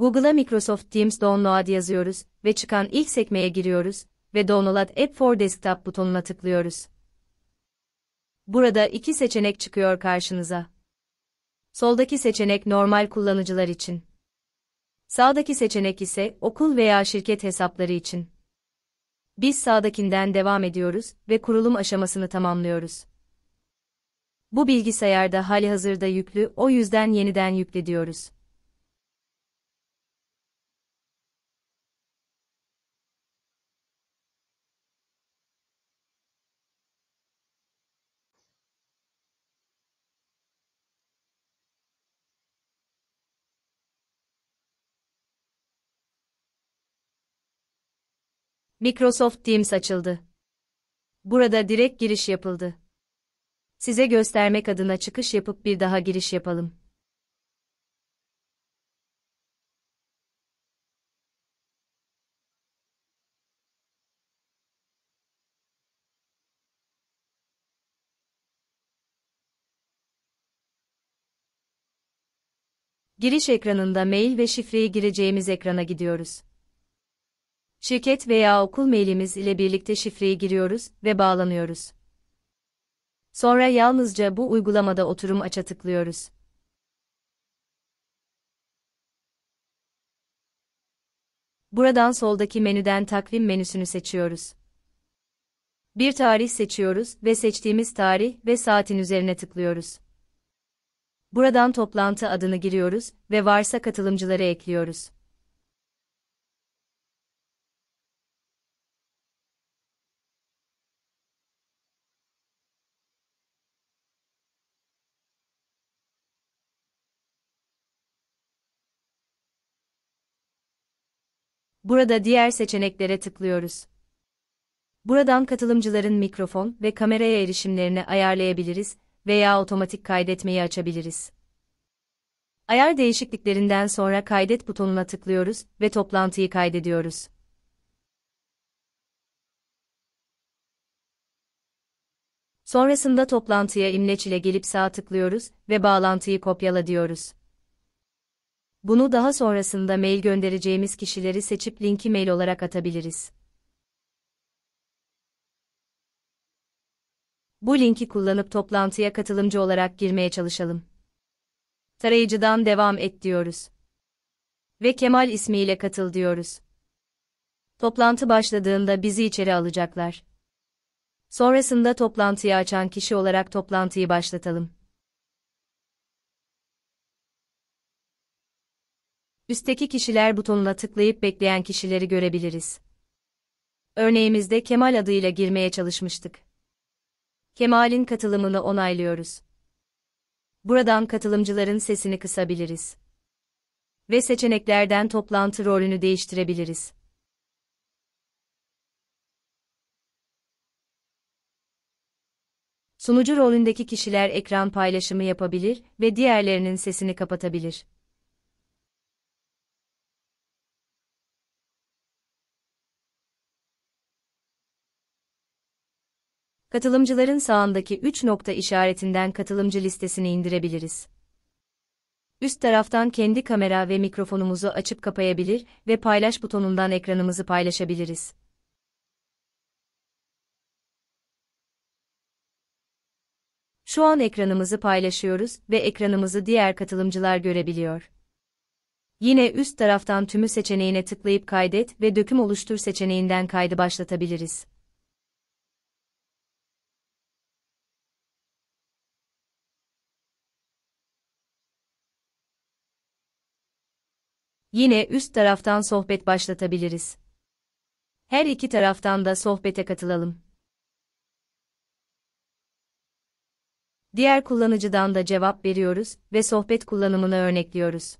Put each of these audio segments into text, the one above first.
Google'a Microsoft Teams Download yazıyoruz ve çıkan ilk sekmeye giriyoruz ve Download App for Desktop butonuna tıklıyoruz. Burada iki seçenek çıkıyor karşınıza. Soldaki seçenek normal kullanıcılar için. Sağdaki seçenek ise okul veya şirket hesapları için. Biz sağdakinden devam ediyoruz ve kurulum aşamasını tamamlıyoruz. Bu bilgisayarda halihazırda yüklü o yüzden yeniden yükle diyoruz. Microsoft Teams açıldı. Burada direkt giriş yapıldı. Size göstermek adına çıkış yapıp bir daha giriş yapalım. Giriş ekranında mail ve şifreyi gireceğimiz ekrana gidiyoruz. Şirket veya okul mailimiz ile birlikte şifreyi giriyoruz ve bağlanıyoruz. Sonra yalnızca bu uygulamada oturum aça tıklıyoruz. Buradan soldaki menüden takvim menüsünü seçiyoruz. Bir tarih seçiyoruz ve seçtiğimiz tarih ve saatin üzerine tıklıyoruz. Buradan toplantı adını giriyoruz ve varsa katılımcıları ekliyoruz. Burada diğer seçeneklere tıklıyoruz. Buradan katılımcıların mikrofon ve kameraya erişimlerini ayarlayabiliriz veya otomatik kaydetmeyi açabiliriz. Ayar değişikliklerinden sonra kaydet butonuna tıklıyoruz ve toplantıyı kaydediyoruz. Sonrasında toplantıya imleç ile gelip sağ tıklıyoruz ve bağlantıyı kopyala diyoruz. Bunu daha sonrasında mail göndereceğimiz kişileri seçip linki mail olarak atabiliriz. Bu linki kullanıp toplantıya katılımcı olarak girmeye çalışalım. Tarayıcıdan devam et diyoruz. Ve Kemal ismiyle katıl diyoruz. Toplantı başladığında bizi içeri alacaklar. Sonrasında toplantıyı açan kişi olarak toplantıyı başlatalım. üstteki kişiler butonuna tıklayıp bekleyen kişileri görebiliriz. Örneğimizde Kemal adıyla girmeye çalışmıştık. Kemal'in katılımını onaylıyoruz. Buradan katılımcıların sesini kısabiliriz. Ve seçeneklerden toplantı rolünü değiştirebiliriz. Sunucu rolündeki kişiler ekran paylaşımı yapabilir ve diğerlerinin sesini kapatabilir. katılımcıların sağındaki 3 nokta işaretinden katılımcı listesini indirebiliriz. Üst taraftan kendi kamera ve mikrofonumuzu açıp kapayabilir ve paylaş butonundan ekranımızı paylaşabiliriz. Şu an ekranımızı paylaşıyoruz ve ekranımızı diğer katılımcılar görebiliyor. Yine üst taraftan tümü seçeneğine tıklayıp kaydet ve döküm oluştur seçeneğinden kaydı başlatabiliriz. Yine üst taraftan sohbet başlatabiliriz. Her iki taraftan da sohbete katılalım. Diğer kullanıcıdan da cevap veriyoruz ve sohbet kullanımını örnekliyoruz.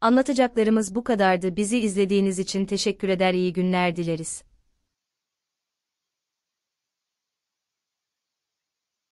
Anlatacaklarımız bu kadardı. Bizi izlediğiniz için teşekkür eder iyi günler dileriz.